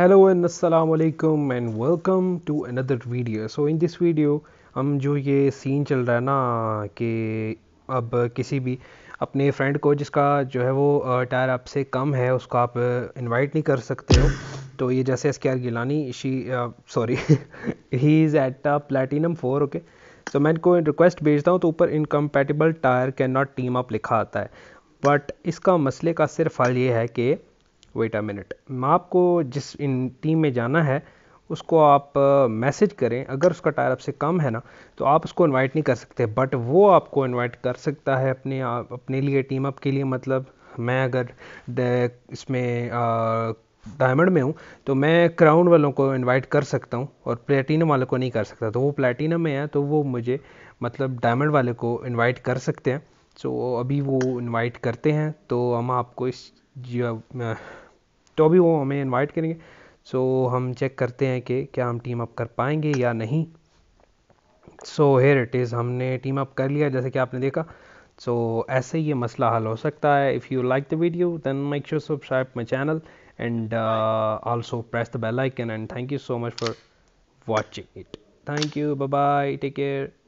hello and अस्सलाम वालेकुम and welcome to another video so in this video हम जो ये सीन चल रहा है ना कि अब किसी भी अपने फ्रेंड को जिसका जो है वो टायर आपसे कम है उसको आप इनवाइट नहीं कर सकते हो तो ये जैसे S K R Gilani she sorry he is at a platinum four okay so मैं इनको रिक्वेस्ट भेजता हूँ तो ऊपर incompatible tier can not team up लिखा आता है बट इसका मसले का सिर्फ हल ये है कि वेट अ मिनट आपको जिस इन टीम में जाना है उसको आप मैसेज uh, करें अगर उसका टायर आपसे कम है ना तो आप उसको इनवाइट नहीं कर सकते बट वो आपको इनवाइट कर सकता है अपने आप uh, अपने लिए टीम अप के लिए मतलब मैं अगर इसमें डायमंड uh, में हूँ तो मैं क्राउन वालों को इनवाइट कर सकता हूँ और प्लेटिनम वालों को नहीं कर सकता तो वो प्लेटिनम में है तो वो मुझे मतलब डायमंड वाले को इनवाइट कर सकते हैं सो तो so, अभी वो इनवाइट करते हैं तो हम आपको इस तो अभी वो हमें इनवाइट करेंगे सो so, हम चेक करते हैं कि क्या हम टीम अप कर पाएंगे या नहीं सो हेयर इट इज़ हमने टीम अप कर लिया जैसे कि आपने देखा सो so, ऐसे ही ये मसला हल हो सकता है if you like the video then make sure subscribe my channel and also press the bell icon and thank you so much for watching it thank you bye take care